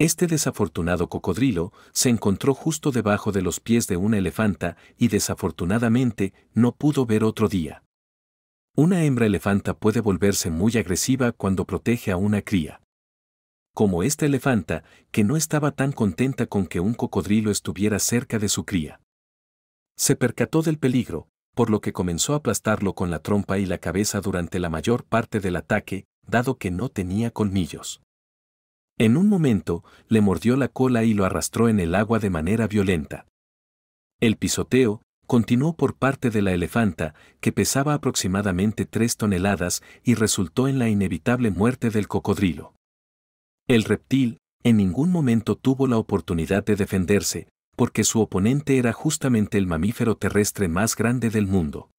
Este desafortunado cocodrilo se encontró justo debajo de los pies de una elefanta y desafortunadamente no pudo ver otro día. Una hembra elefanta puede volverse muy agresiva cuando protege a una cría. Como esta elefanta, que no estaba tan contenta con que un cocodrilo estuviera cerca de su cría. Se percató del peligro, por lo que comenzó a aplastarlo con la trompa y la cabeza durante la mayor parte del ataque, dado que no tenía colmillos. En un momento, le mordió la cola y lo arrastró en el agua de manera violenta. El pisoteo continuó por parte de la elefanta, que pesaba aproximadamente tres toneladas y resultó en la inevitable muerte del cocodrilo. El reptil en ningún momento tuvo la oportunidad de defenderse, porque su oponente era justamente el mamífero terrestre más grande del mundo.